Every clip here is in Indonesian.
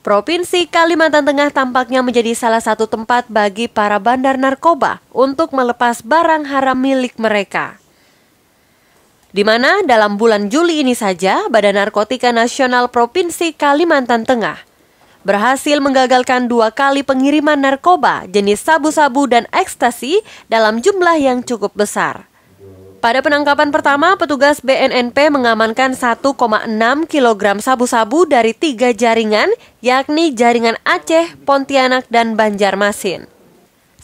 Provinsi Kalimantan Tengah tampaknya menjadi salah satu tempat bagi para bandar narkoba untuk melepas barang haram milik mereka. Di mana dalam bulan Juli ini saja, Badan Narkotika Nasional Provinsi Kalimantan Tengah berhasil menggagalkan dua kali pengiriman narkoba jenis sabu-sabu dan ekstasi dalam jumlah yang cukup besar. Pada penangkapan pertama, petugas BNNP mengamankan 1,6 kg sabu-sabu dari tiga jaringan, yakni jaringan Aceh, Pontianak, dan Banjarmasin.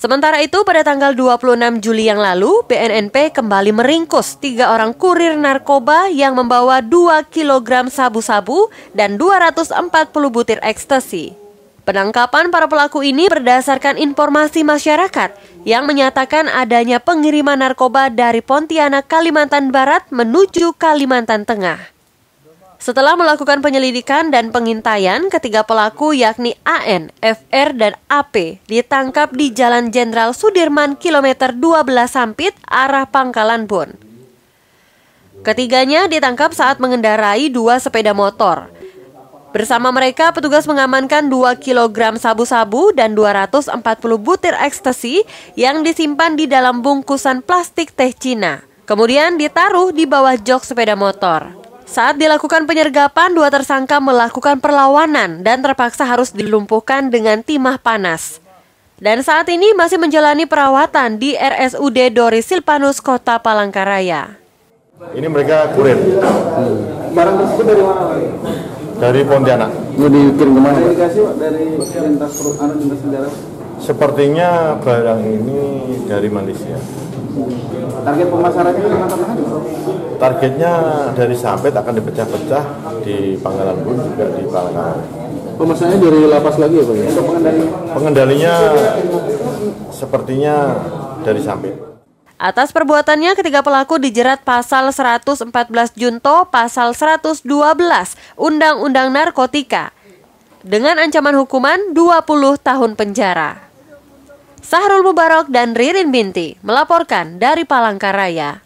Sementara itu, pada tanggal 26 Juli yang lalu, BNNP kembali meringkus tiga orang kurir narkoba yang membawa 2 kg sabu-sabu dan 240 butir ekstasi. Penangkapan para pelaku ini berdasarkan informasi masyarakat yang menyatakan adanya pengiriman narkoba dari Pontianak, Kalimantan Barat menuju Kalimantan Tengah. Setelah melakukan penyelidikan dan pengintaian, ketiga pelaku yakni AN, FR, dan AP ditangkap di Jalan Jenderal Sudirman kilometer 12 Sampit arah Pangkalan Bun. Ketiganya ditangkap saat mengendarai dua sepeda motor. Bersama mereka, petugas mengamankan 2 kg sabu-sabu dan 240 butir ekstasi yang disimpan di dalam bungkusan plastik teh Cina. Kemudian ditaruh di bawah jok sepeda motor. Saat dilakukan penyergapan, dua tersangka melakukan perlawanan dan terpaksa harus dilumpuhkan dengan timah panas. Dan saat ini masih menjalani perawatan di RSUD Dori Silpanus, Kota Palangkaraya. Ini mereka kurir. Hmm. Barang tersebut dari mana? Dari Pontianak. Ini dikirim kemana? Dari dari lintas anu, lintas negara. Sepertinya barang ini dari Malaysia. Target pemasarannya di mana? Targetnya dari Sampit akan dipecah-pecah di Pangkalan Bun juga di Pangkalan. Pemasarannya dari lapas lagi ya Pak? Ya? Pengendalinya sepertinya dari Sampit. Atas perbuatannya, ketiga pelaku dijerat pasal 114 Junto, pasal 112 Undang-Undang Narkotika dengan ancaman hukuman 20 tahun penjara. Sahrul Mubarok dan Ririn Binti melaporkan dari Palangkaraya.